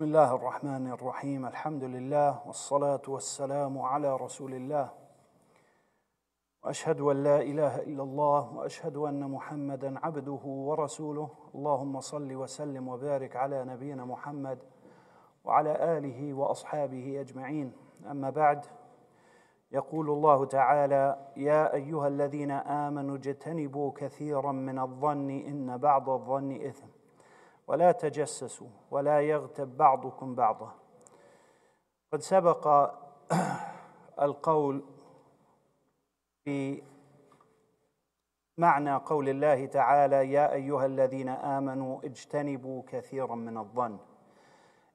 بسم الله الرحمن الرحيم الحمد لله والصلاة والسلام على رسول الله وأشهد أن لا إله إلا الله وأشهد أن محمدا عبده ورسوله اللهم صل وسلم وبارك على نبينا محمد وعلى آله وأصحابه أجمعين أما بعد يقول الله تعالى يا أيها الذين آمنوا اجتنبوا كثيرا من الظن إن بعض الظن إثم ولا تجسسوا ولا يغتب بعضكم بعضا قد سبق القول في معنى قول الله تعالى يا ايها الذين امنوا اجتنبوا كثيرا من الظن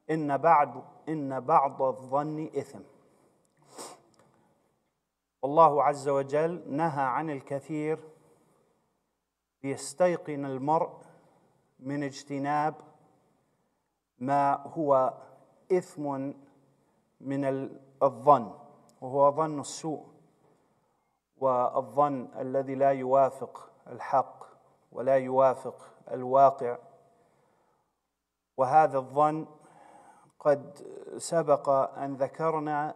ان بعض ان بعض الظن اثم والله عز وجل نهى عن الكثير ليستيقن المرء من اجتناب ما هو إثم من الظن وهو ظن السوء والظن الذي لا يوافق الحق ولا يوافق الواقع وهذا الظن قد سبق ان ذكرنا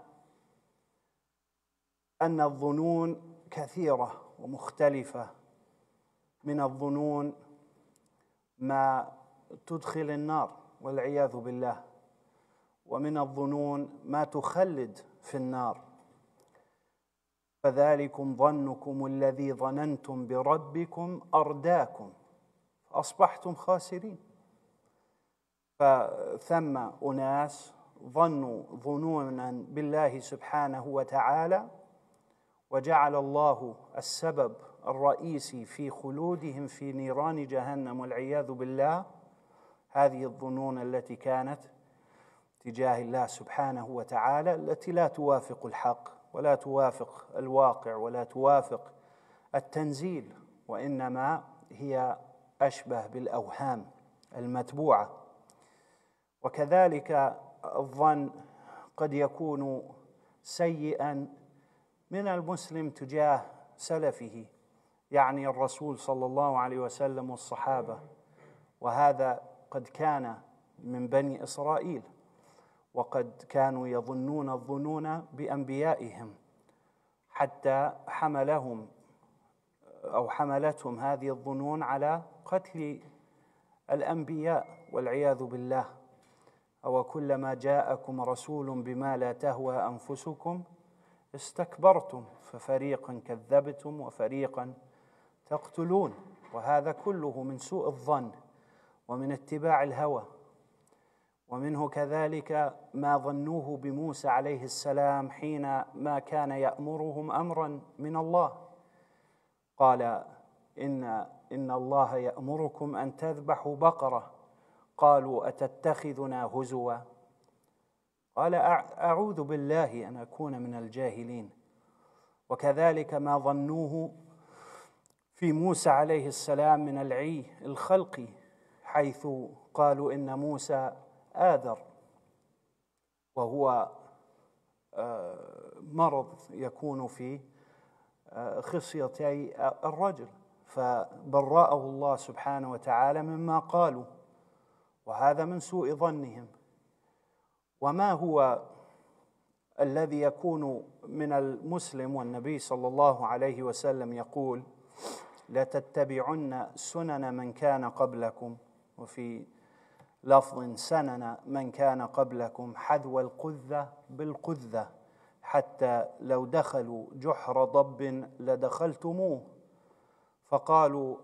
ان الظنون كثيره ومختلفه من الظنون ما تدخل النار والعياذ بالله ومن الظنون ما تخلد في النار فذلكم ظنكم الذي ظننتم بربكم ارداكم فاصبحتم خاسرين فثم اناس ظنوا ظنونا بالله سبحانه وتعالى وجعل الله السبب الرئيسي في خلودهم في نيران جهنم والعياذ بالله هذه الظنون التي كانت تجاه الله سبحانه وتعالى التي لا توافق الحق ولا توافق الواقع ولا توافق التنزيل وانما هي اشبه بالاوهام المتبوعه وكذلك الظن قد يكون سيئا من المسلم تجاه سلفه يعني الرسول صلى الله عليه وسلم والصحابه وهذا قد كان من بني اسرائيل وقد كانوا يظنون الظنون بانبيائهم حتى حملهم او حملتهم هذه الظنون على قتل الانبياء والعياذ بالله او كلما جاءكم رسول بما لا تهوى انفسكم استكبرتم ففريقا كذبتم وفريقا تقتلون وهذا كله من سوء الظن ومن اتباع الهوى ومنه كذلك ما ظنوه بموسى عليه السلام حين ما كان يأمرهم أمرا من الله قال إن إن الله يأمركم أن تذبحوا بقرة قالوا أتتخذنا هزوا قال أعوذ بالله أن أكون من الجاهلين وكذلك ما ظنوه في موسى عليه السلام من العي الخلقي حيث قالوا ان موسى آذر وهو آه، مرض يكون في آه، خصيتي الرجل فبرأه الله سبحانه وتعالى مما قالوا وهذا من سوء ظنهم وما هو الذي يكون من المسلم والنبي صلى الله عليه وسلم يقول لتتبعن سنن من كان قبلكم وفي لفظ سنن من كان قبلكم حذو القذة بالقذة حتى لو دخلوا جحر ضب لدخلتموه فقالوا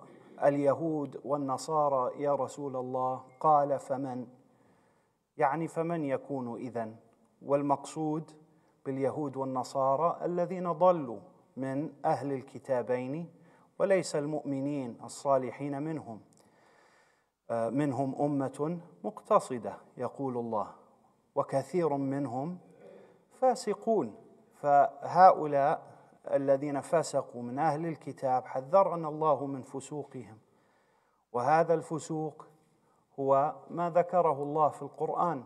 اليهود والنصارى يا رسول الله قال فمن يعني فمن يكون اذا والمقصود باليهود والنصارى الذين ضلوا من اهل الكتابين وليس المؤمنين الصالحين منهم آه، منهم امه مقتصده يقول الله وكثير منهم فاسقون فهؤلاء الذين فسقوا من اهل الكتاب حذرنا الله من فسوقهم وهذا الفسوق هو ما ذكره الله في القران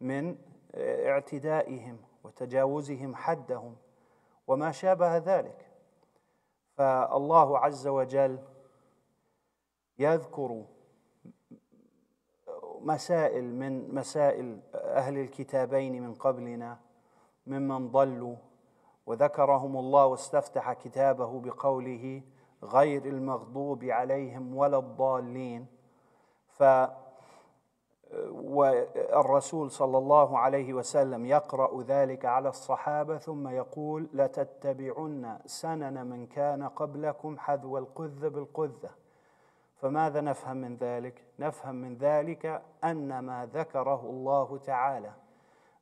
من آه، اعتدائهم وتجاوزهم حدهم وما شابه ذلك فالله عز وجل يذكر مسائل من مسائل اهل الكتابين من قبلنا ممن ضلوا وذكرهم الله واستفتح كتابه بقوله غير المغضوب عليهم ولا الضالين ف والرسول صلى الله عليه وسلم يقرا ذلك على الصحابه ثم يقول لتتبعن سنن من كان قبلكم حذو القذ بالقذه فماذا نفهم من ذلك نفهم من ذلك ان ما ذكره الله تعالى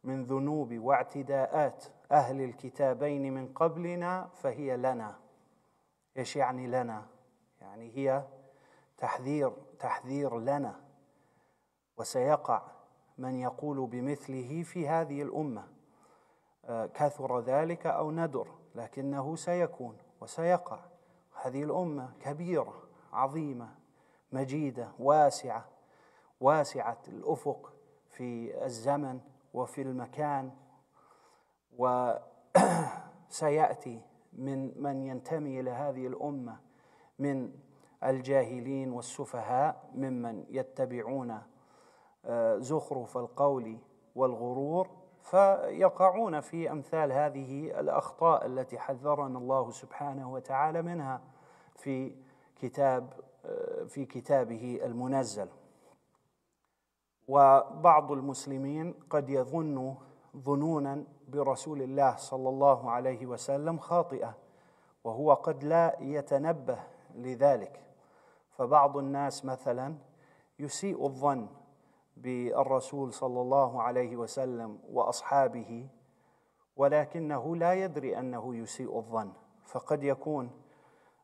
من ذنوب واعتداءات اهل الكتابين من قبلنا فهي لنا ايش يعني لنا يعني هي تحذير تحذير لنا وسيقع من يقول بمثله في هذه الامه آه، كثر ذلك او ندر لكنه سيكون وسيقع هذه الامه كبيره عظيمه مجيده واسعه واسعه الافق في الزمن وفي المكان وسياتي من من ينتمي الى هذه الامه من الجاهلين والسفهاء ممن يتبعون زخرف القول والغرور فيقعون في امثال هذه الاخطاء التي حذرنا الله سبحانه وتعالى منها في كتاب في كتابه المنزل وبعض المسلمين قد يظن ظنونا برسول الله صلى الله عليه وسلم خاطئه وهو قد لا يتنبه لذلك فبعض الناس مثلا يسيء الظن بالرسول صلى الله عليه وسلم واصحابه ولكنه لا يدري انه يسيء الظن فقد يكون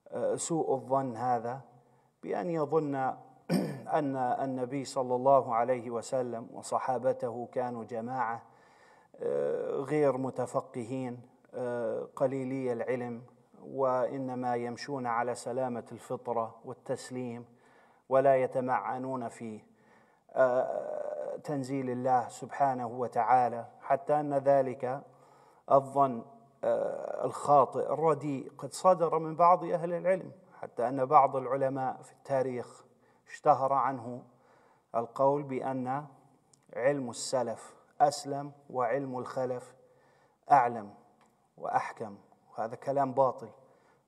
آه، سوء الظن هذا بان يظن ان النبي صلى الله عليه وسلم وصحابته كانوا جماعه آه، غير متفقهين آه، قليلي العلم وانما يمشون على سلامه الفطره والتسليم ولا يتمعنون في آه، تنزيل الله سبحانه وتعالى حتى ان ذلك الظن آه، الخاطئ الرديء قد صدر من بعض اهل العلم حتى ان بعض العلماء في التاريخ اشتهر عنه القول بان علم السلف اسلم وعلم الخلف اعلم واحكم وهذا كلام باطل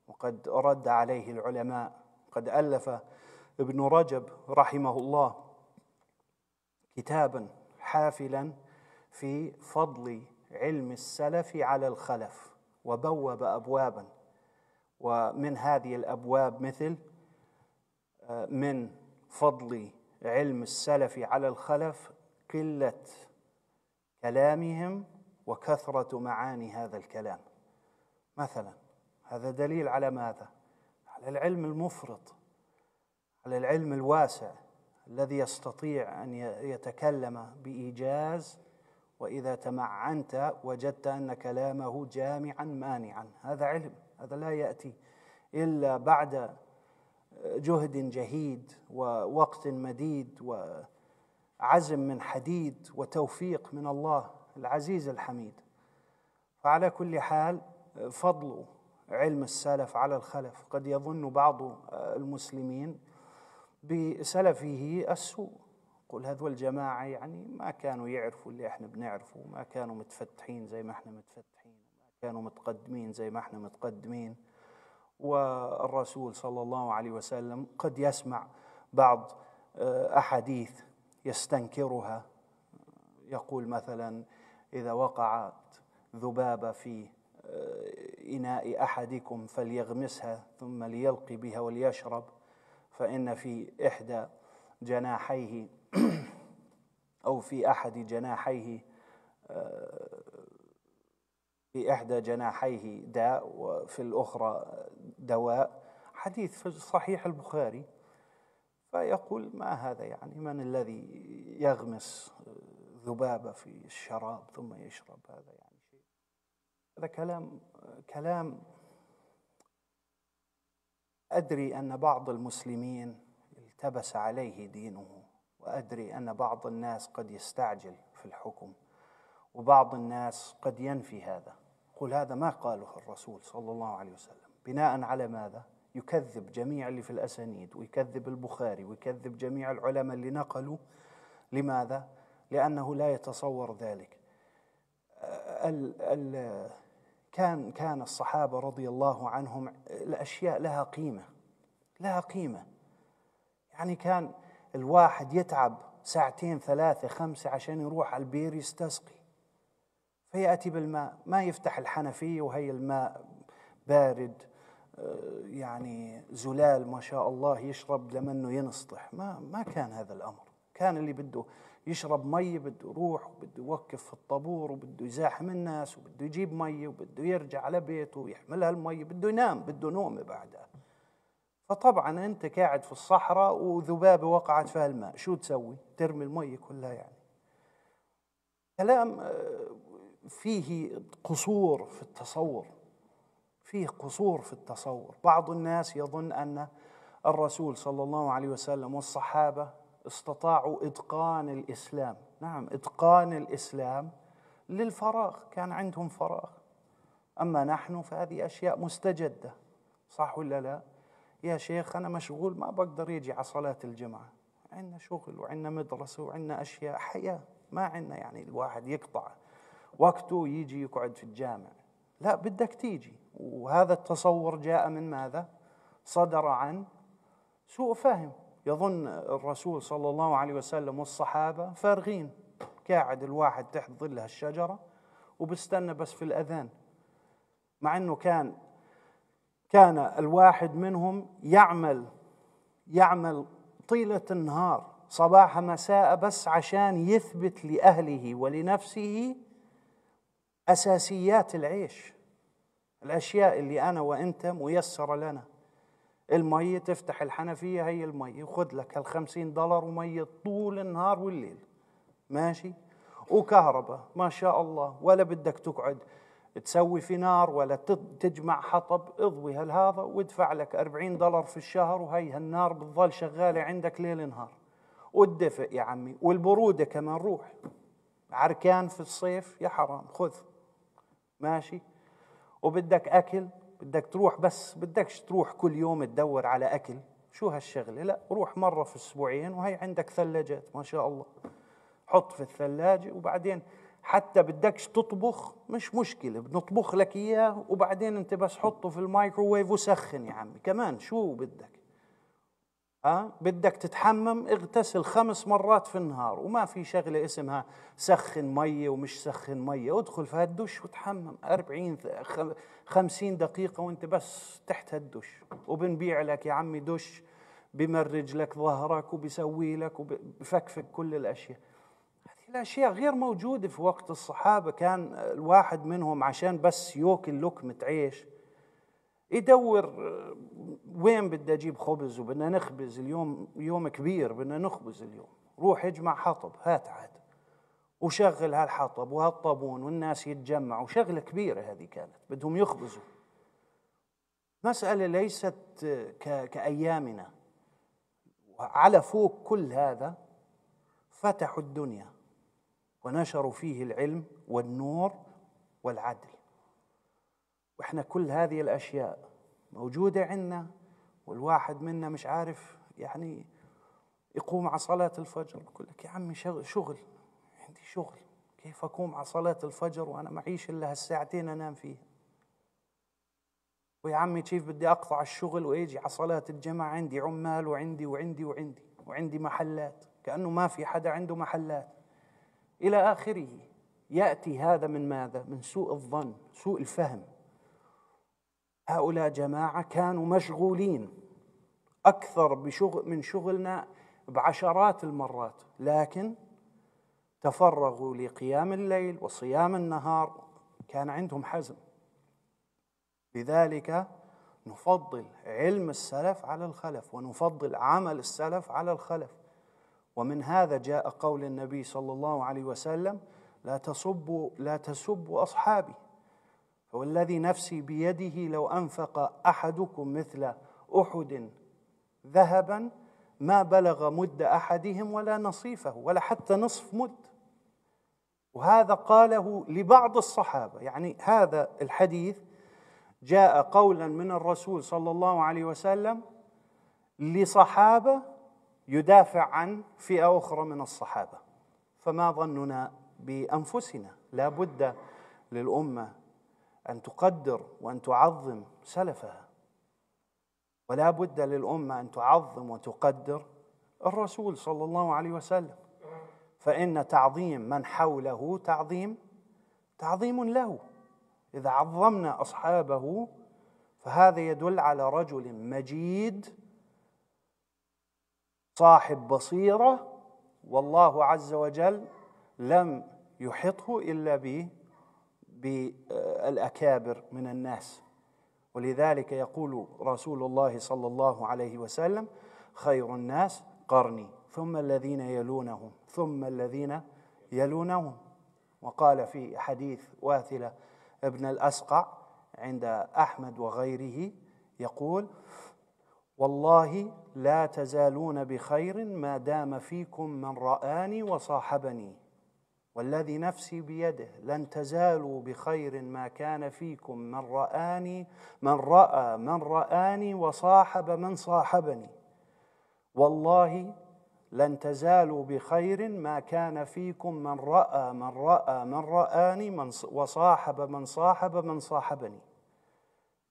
وقد رد عليه العلماء قد الف ابن رجب رحمه الله كتابا حافلا في فضل علم السلف على الخلف وبوب ابوابا ومن هذه الابواب مثل آه، من فضل علم السلف على الخلف قله كلامهم وكثره معاني هذا الكلام مثلا هذا دليل على ماذا على العلم المفرط على العلم الواسع الذي يستطيع ان يتكلم بايجاز واذا تمعنت وجدت ان كلامه جامعا مانعا هذا علم هذا لا ياتي الا بعد آه، جهد جهيد ووقت مديد وعزم من حديد وتوفيق من الله العزيز الحميد فعلى كل حال آه، فضل علم السلف على الخلف قد يظن بعض آه، المسلمين بسلفه السوء قل هذول الجماعة يعني ما كانوا يعرفوا اللي احنا بنعرفه ما كانوا متفتحين زي ما احنا متفتحين ما كانوا متقدمين زي ما احنا متقدمين والرسول صلى الله عليه وسلم قد يسمع بعض آه، أحاديث يستنكرها يقول مثلا إذا وقعت ذبابة في آه، إناء أحدكم فليغمسها ثم ليلقي بها وليشرب فإن في إحدى جناحيه أو في أحد جناحيه آه، في إحدى جناحيه داء وفي الأخرى دواء حديث في صحيح البخاري فيقول ما هذا يعني من الذي يغمس آه، ذبابة في الشراب ثم يشرب هذا يعني هذا كلام آه، كلام ادري ان بعض المسلمين التبس عليه دينه وادري ان بعض الناس قد يستعجل في الحكم وبعض الناس قد ينفي هذا قل هذا ما قاله الرسول صلى الله عليه وسلم بناء على ماذا يكذب جميع اللي في الاسانيد ويكذب البخاري ويكذب جميع العلماء اللي نقلوا لماذا لانه لا يتصور ذلك ال ال كان كان الصحابه رضي الله عنهم الاشياء لها قيمه لها قيمه يعني كان الواحد يتعب ساعتين ثلاثه خمسه عشان يروح على البير يستسقي فياتي بالماء ما يفتح الحنفيه وهي الماء بارد آه، يعني زلال ما شاء الله يشرب لمنه انه ما ما كان هذا الامر كان اللي بده يشرب مي بده يروح وبده يوقف في الطابور وبده يزاحم الناس وبده يجيب مي وبده يرجع على بيته ويحملها المي بده ينام بده نوم بعدها فطبعا انت قاعد في الصحراء وذبابه وقعت فيها الماء شو تسوي ترمي المي كلها يعني كلام آه، فيه قصور في التصور فيه قصور في التصور بعض الناس يظن ان الرسول صلى الله عليه وسلم والصحابه استطاعوا اتقان الاسلام نعم اتقان الاسلام للفراغ كان عندهم فراغ اما نحن فهذه اشياء مستجده صح ولا لا يا شيخ انا مشغول ما بقدر يجي على صلاه الجمعه عندنا شغل وعندنا مدرسه وعندنا اشياء حياه ما عندنا يعني الواحد يقطع وقته يجي يقعد في الجامع لا بدك تيجي وهذا التصور جاء من ماذا صدر عن سوء فهم يظن الرسول صلى الله عليه وسلم والصحابة فارغين قاعد الواحد تحت ظل هالشجرة وبستنى بس في الأذان مع أنه كان كان الواحد منهم يعمل يعمل طيلة النهار صباح مساء بس عشان يثبت لأهله ولنفسه أساسيات العيش الأشياء اللي أنا وأنت ميسرة لنا المية تفتح الحنفية هي المية وخد لك هالخمسين دولار ومية طول النهار والليل ماشي وكهرباء ما شاء الله ولا بدك تقعد تسوي في نار ولا تجمع حطب اضوي هالهذا وادفع لك 40 دولار في الشهر وهي هالنار بتظل شغالة عندك ليل نهار والدفء يا عمي والبرودة كمان روح عركان في الصيف يا حرام خذ ماشي وبدك أكل بدك تروح بس بدكش تروح كل يوم تدور على أكل شو هالشغلة لا روح مرة في أسبوعين وهي عندك ثلاجات ما شاء الله حط في الثلاجة وبعدين حتى بدكش تطبخ مش مشكلة بنطبخ لك إياه وبعدين أنت بس حطه في الميكروويف وسخن يا عمي كمان شو بدك أه؟ بدك تتحمم اغتسل خمس مرات في النهار وما في شغلة اسمها سخن مية ومش سخن مية ادخل في هالدش وتحمم أربعين خمسين دقيقة وانت بس تحت هالدش وبنبيع لك يا عمي دش بمرج لك ظهرك وبسوي لك وبفكفك كل الأشياء هذه الأشياء غير موجودة في وقت الصحابة كان الواحد منهم عشان بس يوكل لكمة عيش يدور وين بدي اجيب خبز وبدنا نخبز اليوم يوم كبير بدنا نخبز اليوم روح اجمع حطب هات عاد وشغل هالحطب وهالطابون والناس يتجمعوا شغلة كبيرة هذه كانت بدهم يخبزوا مسألة ليست كأيامنا على فوق كل هذا فتحوا الدنيا ونشروا فيه العلم والنور والعدل واحنا كل هذه الاشياء موجوده عندنا والواحد منا مش عارف يعني يقوم على صلاه الفجر يقول لك يا عمي شغل عندي شغل كيف اقوم على صلاه الفجر وانا معيش الا هالساعتين انام فيها ويا عمي كيف بدي اقطع الشغل واجي على صلاه الجمعه عندي عمال وعندي وعندي وعندي وعندي محلات كانه ما في حدا عنده محلات الى اخره ياتي هذا من ماذا من سوء الظن سوء الفهم هؤلاء جماعة كانوا مشغولين أكثر بشغل من شغلنا بعشرات المرات لكن تفرغوا لقيام الليل وصيام النهار كان عندهم حزم لذلك نفضل علم السلف على الخلف ونفضل عمل السلف على الخلف ومن هذا جاء قول النبي صلى الله عليه وسلم لا تصبوا لا تسبوا اصحابي والذي نفسي بيده لو انفق احدكم مثل احد ذهبا ما بلغ مد احدهم ولا نصيفه ولا حتى نصف مد وهذا قاله لبعض الصحابه يعني هذا الحديث جاء قولا من الرسول صلى الله عليه وسلم لصحابه يدافع عن فئه اخرى من الصحابه فما ظننا بانفسنا لا بد للامه أن تقدر وأن تعظم سلفها ولا بد للأمة أن تعظم وتقدر الرسول صلى الله عليه وسلم فإن تعظيم من حوله تعظيم تعظيم له إذا عظمنا أصحابه فهذا يدل على رجل مجيد صاحب بصيرة والله عز وجل لم يحطه إلا به بالاكابر من الناس ولذلك يقول رسول الله صلى الله عليه وسلم خير الناس قرني ثم الذين يلونهم ثم الذين يلونهم وقال في حديث واثله ابن الاسقع عند احمد وغيره يقول والله لا تزالون بخير ما دام فيكم من رآني وصاحبني والذي نفسي بيده لن تزالوا بخير ما كان فيكم من رآني من رأى من رآني وصاحب من صاحبني والله لن تزالوا بخير ما كان فيكم من رأى من رأى من رآني من وصاحب من صاحب من صاحبني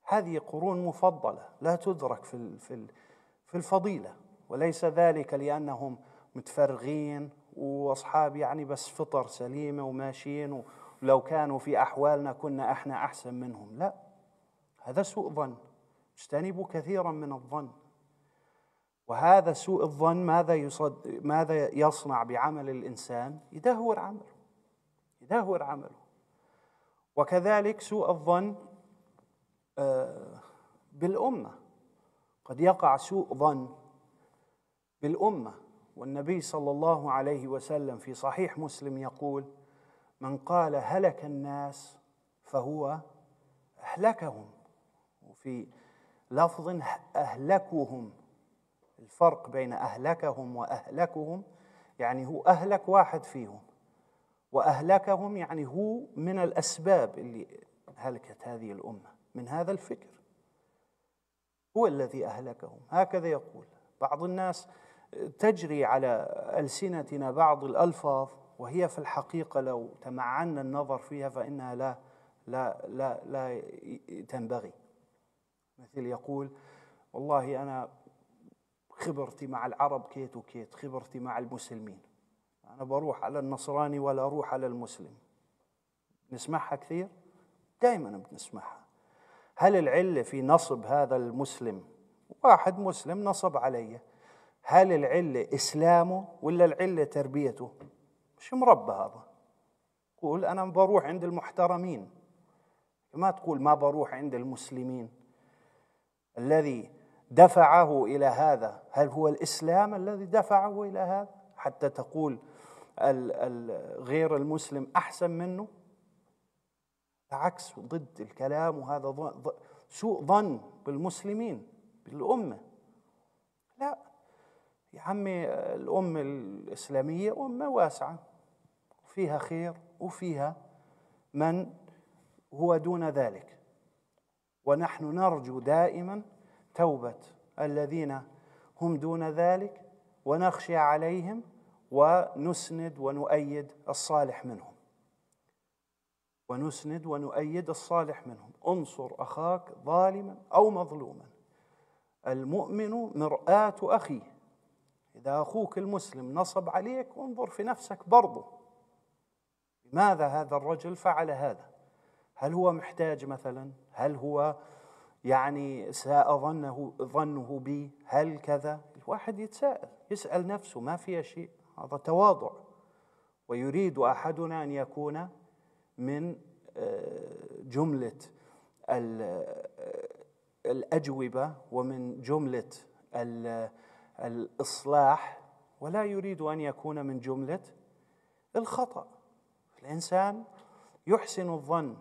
هذه قرون مفضلة لا تدرك في في الفضيلة وليس ذلك لأنهم متفرغين واصحاب يعني بس فطر سليمه وماشيين ولو كانوا في احوالنا كنا احنا احسن منهم لا هذا سوء ظن اجتنبوا كثيرا من الظن وهذا سوء الظن ماذا يصد ماذا يصنع بعمل الانسان يدهور عمله يدهور عمله وكذلك سوء الظن آه، بالامه قد يقع سوء ظن بالامه والنبي صلى الله عليه وسلم في صحيح مسلم يقول من قال هلك الناس فهو اهلكهم وفي لفظ اهلكهم الفرق بين اهلكهم واهلكهم يعني هو اهلك واحد فيهم واهلكهم يعني هو من الاسباب اللي هلكت هذه الامه من هذا الفكر هو الذي اهلكهم هكذا يقول بعض الناس تجري على ألسنتنا بعض الألفاظ وهي في الحقيقة لو تمعنا النظر فيها فإنها لا لا لا لا تنبغي مثل يقول والله أنا خبرتي مع العرب كيت وكيت خبرتي مع المسلمين أنا بروح على النصراني ولا أروح على المسلم نسمعها كثير دائما بنسمعها هل العلة في نصب هذا المسلم واحد مسلم نصب علي هل العلة إسلامه ولا العلة تربيته مش مربى هذا قول أنا بروح عند المحترمين ما تقول ما بروح عند المسلمين الذي دفعه إلى هذا هل هو الإسلام الذي دفعه إلى هذا حتى تقول غير المسلم أحسن منه عكس ضد الكلام وهذا سوء ظن بالمسلمين بالأمة لا يا عمي الأمة الإسلامية أمة واسعة فيها خير وفيها من هو دون ذلك ونحن نرجو دائما توبة الذين هم دون ذلك ونخشى عليهم ونسند ونؤيد الصالح منهم ونسند ونؤيد الصالح منهم انصر اخاك ظالما او مظلوما المؤمن مراه اخيه إذا أخوك المسلم نصب عليك انظر في نفسك برضه لماذا هذا الرجل فعل هذا هل هو محتاج مثلا هل هو يعني ساء ظنه ظنه بي هل كذا الواحد يتساءل يسأل نفسه ما فيها شيء هذا تواضع ويريد أحدنا أن يكون من آه، جملة آه، الأجوبة ومن جملة الإصلاح ولا يريد أن يكون من جملة الخطأ الإنسان يحسن الظن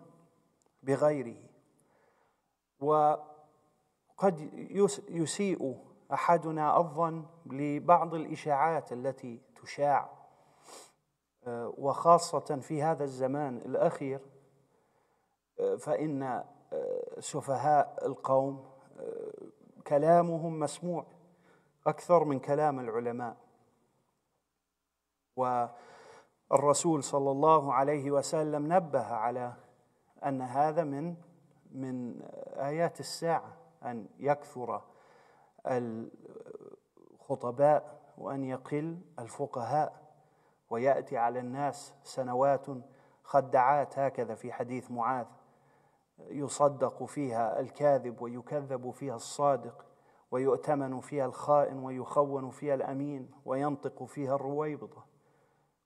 بغيره وقد يسيء أحدنا الظن لبعض الإشاعات التي تشاع آه، وخاصة في هذا الزمان الأخير آه، فإن آه، سفهاء القوم كلامهم مسموع اكثر من كلام العلماء والرسول صلى الله عليه وسلم نبه على ان هذا من من ايات الساعه ان يكثر الخطباء وان يقل الفقهاء وياتي على الناس سنوات خدعات هكذا في حديث معاذ يصدق فيها الكاذب ويكذب فيها الصادق ويؤتمن فيها الخائن ويخون فيها الامين وينطق فيها الرويبضه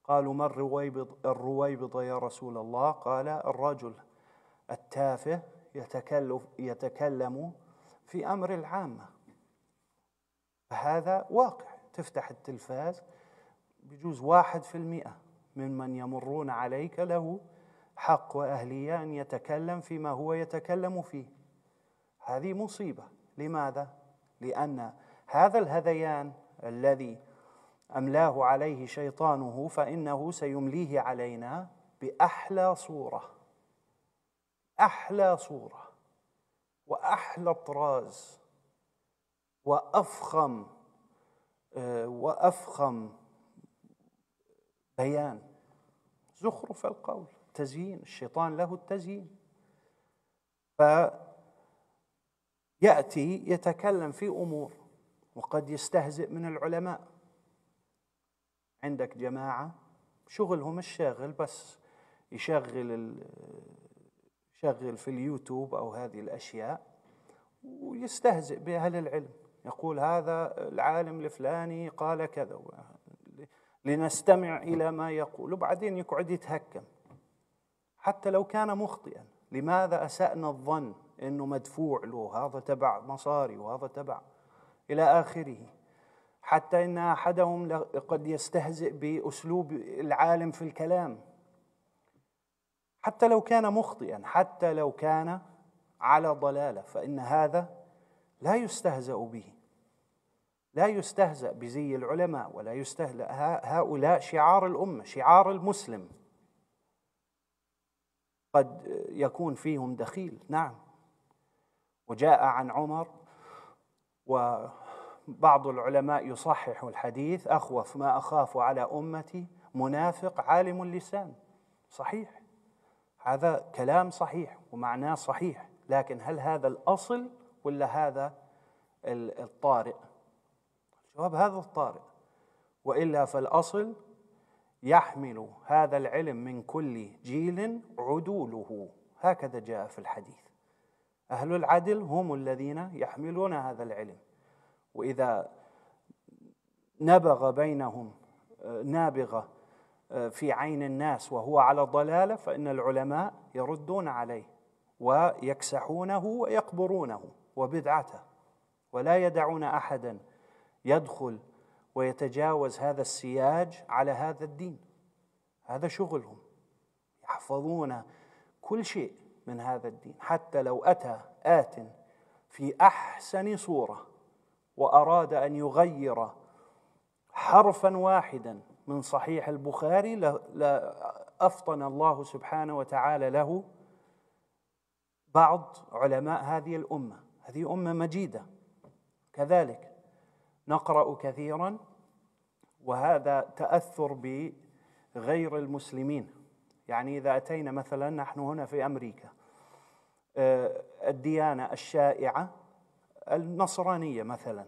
قالوا ما الرويبض الرويبضه يا رسول الله قال الرجل التافه يتكلف يتكلم في امر العامه هذا واقع تفتح التلفاز بجوز واحد في المئة من من يمرون عليك له حق وأهلية أن يتكلم فيما هو يتكلم فيه هذه مصيبة لماذا؟ لأن هذا الهذيان الذي أملاه عليه شيطانه فإنه سيمليه علينا بأحلى صورة أحلى صورة وأحلى طراز وأفخم وأفخم بيان زخرف القول تزيين الشيطان له التزيين ياتي يتكلم في امور وقد يستهزئ من العلماء عندك جماعه شغلهم الشاغل بس يشغل يشغل في اليوتيوب او هذه الاشياء ويستهزئ باهل العلم يقول هذا العالم الفلاني قال كذا لنستمع الى ما يقول وبعدين يقعد يتهكم حتى لو كان مخطئا لماذا اسانا الظن انه مدفوع له هذا تبع مصاري وهذا تبع الى اخره حتى ان احدهم قد يستهزئ باسلوب العالم في الكلام حتى لو كان مخطئا حتى لو كان على ضلاله فان هذا لا يستهزا به لا يستهزا بزي العلماء ولا يستهزا هؤلاء شعار الامه شعار المسلم قد يكون فيهم دخيل نعم وجاء عن عمر وبعض العلماء يصحح الحديث أخوف ما أخاف على أمتي منافق عالم اللسان صحيح هذا كلام صحيح ومعناه صحيح لكن هل هذا الأصل ولا هذا الطارئ الجواب هذا الطارئ وإلا فالأصل يحمل هذا العلم من كل جيل عدوله هكذا جاء في الحديث أهل العدل هم الذين يحملون هذا العلم وإذا نبغ بينهم نابغة آه، في عين الناس وهو على ضلالة فإن العلماء يردون عليه ويكسحونه ويقبرونه وبدعته ولا يدعون أحدا يدخل ويتجاوز هذا السياج على هذا الدين هذا شغلهم يحفظون كل شيء من هذا الدين حتى لو أتى آت في أحسن صورة وأراد أن يغير حرفا واحدا من صحيح البخاري لأفطن الله سبحانه وتعالى له بعض علماء هذه الأمة هذه أمة مجيدة كذلك نقرأ كثيرا وهذا تأثر بغير المسلمين يعني إذا أتينا مثلا نحن هنا في أمريكا آه، الديانه الشائعه النصرانيه مثلا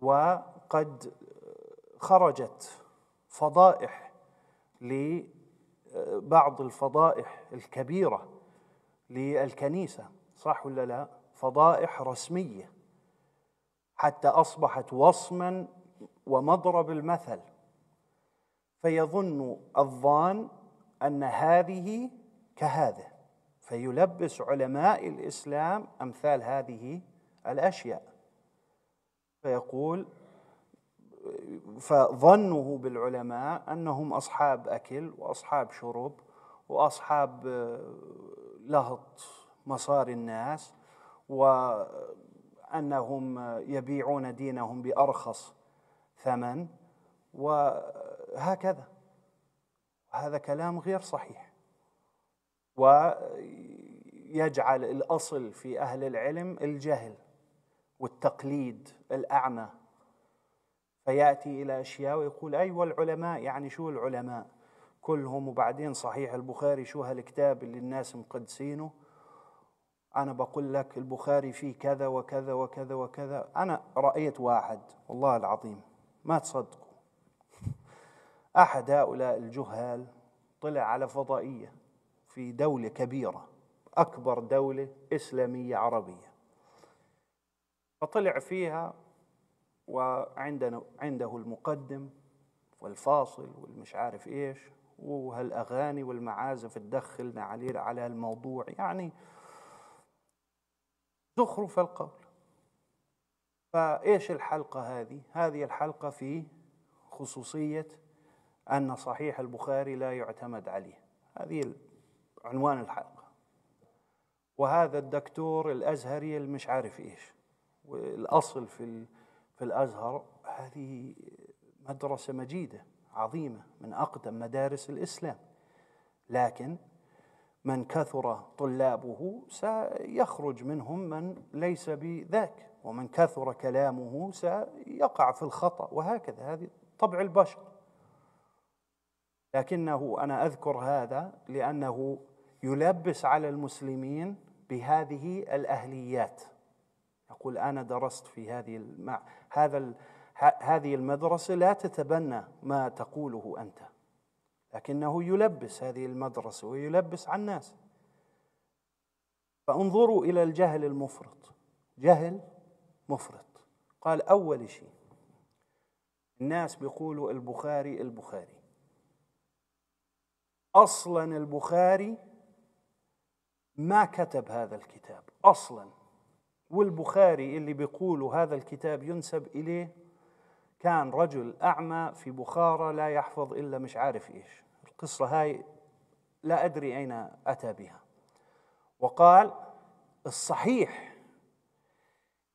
وقد خرجت فضائح لبعض آه، الفضائح الكبيره للكنيسه صح ولا لا فضائح رسميه حتى اصبحت وصما ومضرب المثل فيظن الظان ان هذه كهذه فيلبس علماء الاسلام امثال هذه الاشياء فيقول فظنه بالعلماء انهم اصحاب اكل واصحاب شرب واصحاب لهط مصاري الناس وانهم يبيعون دينهم بارخص ثمن وهكذا هذا كلام غير صحيح ويجعل الأصل في أهل العلم الجهل والتقليد الأعمى فيأتي إلى أشياء ويقول أيوة العلماء يعني شو العلماء كلهم وبعدين صحيح البخاري شو هالكتاب اللي الناس مقدسينه أنا بقول لك البخاري فيه كذا وكذا وكذا وكذا أنا رأيت واحد والله العظيم ما تصدقوا أحد هؤلاء الجهال طلع على فضائية في دولة كبيرة أكبر دولة إسلامية عربية فطلع فيها وعندنا عنده المقدم والفاصل والمش عارف إيش وهالأغاني والمعازف تدخلنا عليه على الموضوع يعني زخرف القول فإيش الحلقة هذه؟ هذه الحلقة في خصوصية أن صحيح البخاري لا يعتمد عليه هذه عنوان الحلقة وهذا الدكتور الأزهري المش عارف إيش والأصل في, في الأزهر هذه مدرسة مجيدة عظيمة من أقدم مدارس الإسلام لكن من كثر طلابه سيخرج منهم من ليس بذاك ومن كثر كلامه سيقع في الخطأ وهكذا هذه طبع البشر لكنه أنا أذكر هذا لأنه يلبس على المسلمين بهذه الاهليات يقول انا درست في هذه المع... هذا هذه المدرسه لا تتبنى ما تقوله انت لكنه يلبس هذه المدرسه ويلبس على الناس فانظروا الى الجهل المفرط جهل مفرط قال اول شيء الناس بيقولوا البخاري البخاري اصلا البخاري ما كتب هذا الكتاب اصلا والبخاري اللي بيقولوا هذا الكتاب ينسب اليه كان رجل اعمى في بخارى لا يحفظ الا مش عارف ايش القصه هاي لا ادري اين اتى بها وقال الصحيح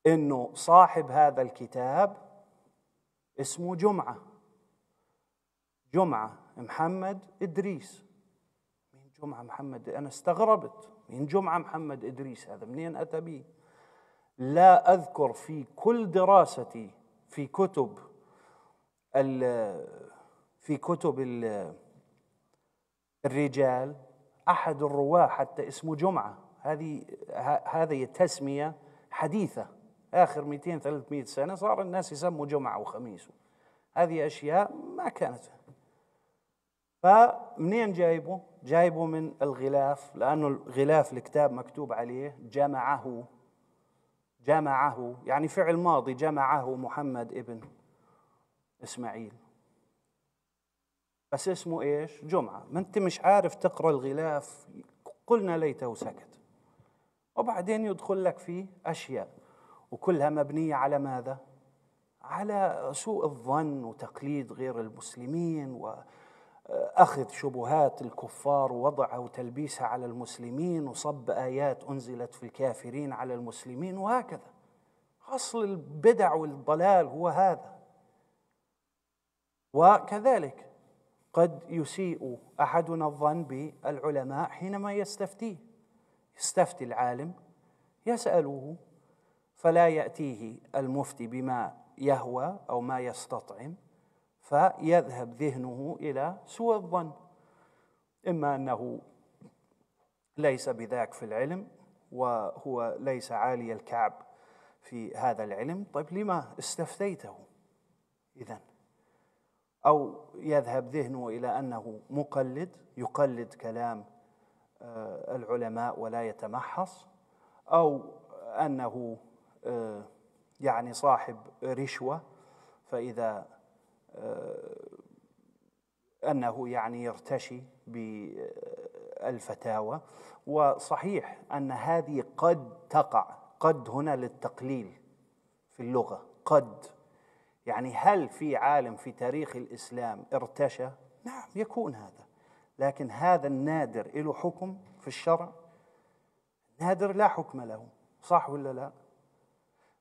انه صاحب هذا الكتاب اسمه جمعه جمعه محمد ادريس جمعه محمد انا استغربت من جمعة محمد إدريس هذا منين أتى به لا أذكر في كل دراستي في كتب في كتب الرجال أحد الرواة حتى اسمه جمعة هذه هذه تسمية حديثة آخر 200 300 سنة صار الناس يسموا جمعة وخميس هذه أشياء ما كانت فمنين جايبه؟ جايبه من الغلاف لأنه الغلاف الكتاب مكتوب عليه جمعه جمعه يعني فعل ماضي جمعه محمد ابن إسماعيل بس اسمه إيش جمعة ما أنت مش عارف تقرأ الغلاف قلنا ليته سكت وبعدين يدخل لك فيه أشياء وكلها مبنية على ماذا على سوء الظن وتقليد غير المسلمين و... اخذ شبهات الكفار ووضعها وتلبيسها على المسلمين وصب ايات انزلت في الكافرين على المسلمين وهكذا اصل البدع والضلال هو هذا وكذلك قد يسيء احدنا الظن بالعلماء حينما يستفتيه يستفتي العالم يساله فلا ياتيه المفتي بما يهوى او ما يستطعم فيذهب ذهنه إلى سوء الظن إما أنه ليس بذاك في العلم وهو ليس عالي الكعب في هذا العلم طيب لما استفتيته إذا أو يذهب ذهنه إلى أنه مقلد يقلد كلام آه، العلماء ولا يتمحص أو أنه آه، يعني صاحب رشوة فإذا آه، أنه يعني يرتشي بالفتاوى وصحيح أن هذه قد تقع قد هنا للتقليل في اللغة قد يعني هل في عالم في تاريخ الإسلام ارتشى نعم يكون هذا لكن هذا النادر له حكم في الشرع نادر لا حكم له صح ولا لا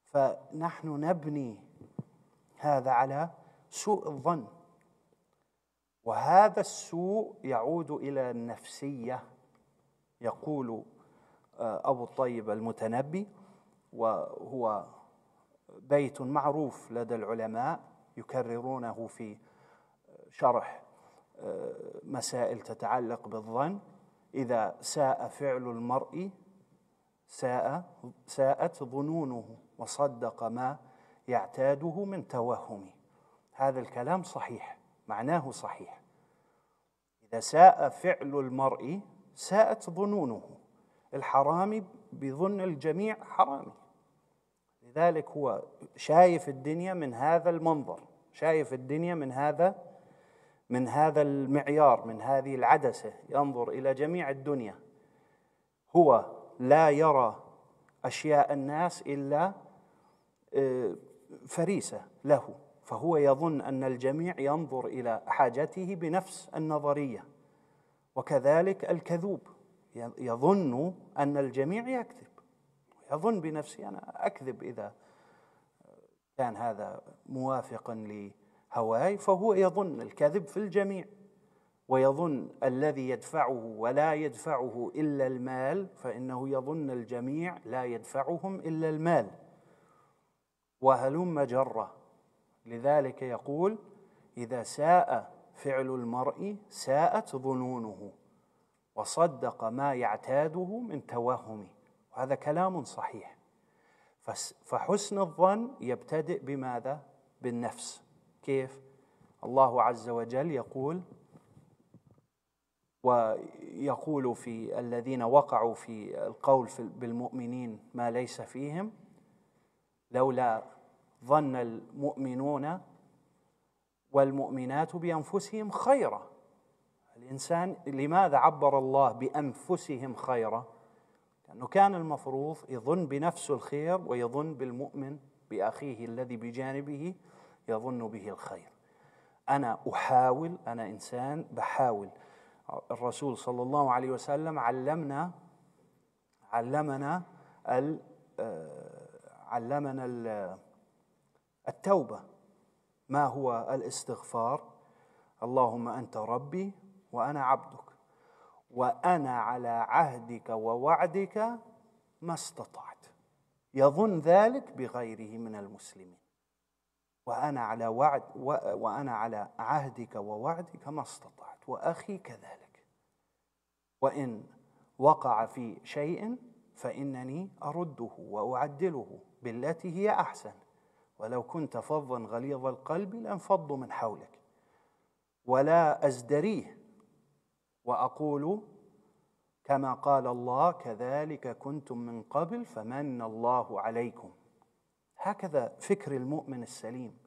فنحن نبني هذا على سوء الظن وهذا السوء يعود الى النفسيه يقول آه، ابو الطيب المتنبي وهو بيت معروف لدى العلماء يكررونه في شرح آه، مسائل تتعلق بالظن اذا ساء فعل المرء ساء ساءت ظنونه وصدق ما يعتاده من توهمه هذا الكلام صحيح معناه صحيح إذا ساء فعل المرء ساءت ظنونه الحرامي بظن الجميع حرامي لذلك هو شايف الدنيا من هذا المنظر شايف الدنيا من هذا من هذا المعيار من هذه العدسة ينظر إلى جميع الدنيا هو لا يرى أشياء الناس إلا آه، فريسة له فهو يظن ان الجميع ينظر الى حاجته بنفس النظريه وكذلك الكذوب يظن ان الجميع يكذب يظن بنفسي انا اكذب اذا كان هذا موافقا لهواي فهو يظن الكذب في الجميع ويظن الذي يدفعه ولا يدفعه الا المال فانه يظن الجميع لا يدفعهم الا المال وهلم جره لذلك يقول إذا ساء فعل المرء ساءت ظنونه وصدق ما يعتاده من توهمه وهذا كلام صحيح فحسن الظن يبتدئ بماذا بالنفس كيف الله عز وجل يقول ويقول في الذين وقعوا في القول في بالمؤمنين ما ليس فيهم لولا ظن المؤمنون والمؤمنات بانفسهم خيرا الانسان لماذا عبر الله بانفسهم خيرا لانه كان المفروض يظن بنفسه الخير ويظن بالمؤمن باخيه الذي بجانبه يظن به الخير انا احاول انا انسان بحاول الرسول صلى الله عليه وسلم علمنا علمنا ال آه، علمنا التوبه ما هو الاستغفار اللهم انت ربي وانا عبدك وانا على عهدك ووعدك ما استطعت يظن ذلك بغيره من المسلمين وانا على وعد وانا على عهدك ووعدك ما استطعت واخي كذلك وان وقع في شيء فانني ارده واعدله بالتي هي احسن ولو كنت فظا غليظ القلب لانفضوا من حولك ولا ازدريه واقول كما قال الله كذلك كنتم من قبل فمن الله عليكم هكذا فكر المؤمن السليم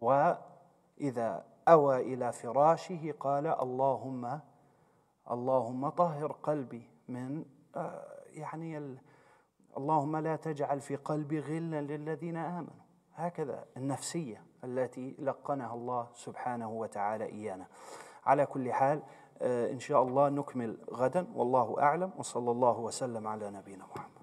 واذا اوى الى فراشه قال اللهم اللهم طهر قلبي من آه، يعني اللهم لا تجعل في قلبي غلا للذين امنوا هكذا النفسيه التي لقنها الله سبحانه وتعالى ايانا على كل حال آه، ان شاء الله نكمل غدا والله اعلم وصلى الله وسلم على نبينا محمد